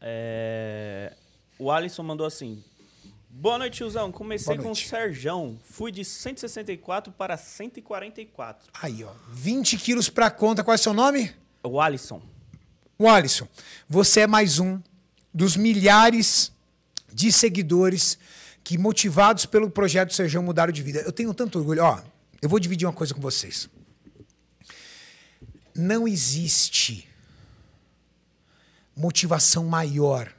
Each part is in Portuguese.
É... O Alisson mandou assim. Boa noite, tiozão. Comecei noite. com o Serjão. Fui de 164 para 144. Aí, ó. 20 quilos pra conta. Qual é seu nome? O Alisson. O Alisson. Você é mais um dos milhares de seguidores que, motivados pelo projeto Serjão, mudaram de vida. Eu tenho tanto orgulho. Ó, eu vou dividir uma coisa com vocês. Não existe motivação maior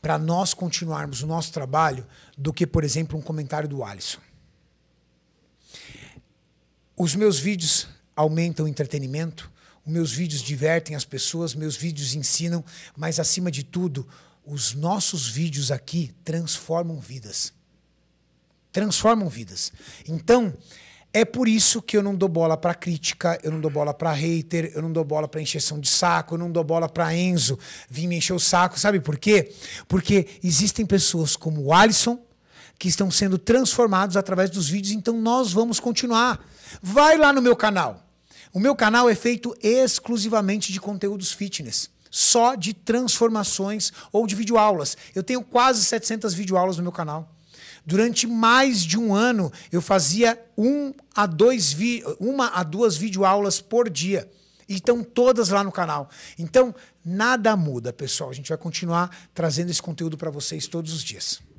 para nós continuarmos o nosso trabalho do que, por exemplo, um comentário do Alisson. Os meus vídeos aumentam o entretenimento, os meus vídeos divertem as pessoas, meus vídeos ensinam, mas acima de tudo, os nossos vídeos aqui transformam vidas. Transformam vidas. Então, é por isso que eu não dou bola para crítica, eu não dou bola para hater, eu não dou bola para encheção de saco, eu não dou bola para Enzo vir me encher o saco, sabe por quê? Porque existem pessoas como o Alisson que estão sendo transformados através dos vídeos, então nós vamos continuar. Vai lá no meu canal. O meu canal é feito exclusivamente de conteúdos fitness só de transformações ou de videoaulas. Eu tenho quase 700 videoaulas no meu canal. Durante mais de um ano, eu fazia um a dois uma a duas videoaulas por dia. E estão todas lá no canal. Então, nada muda, pessoal. A gente vai continuar trazendo esse conteúdo para vocês todos os dias.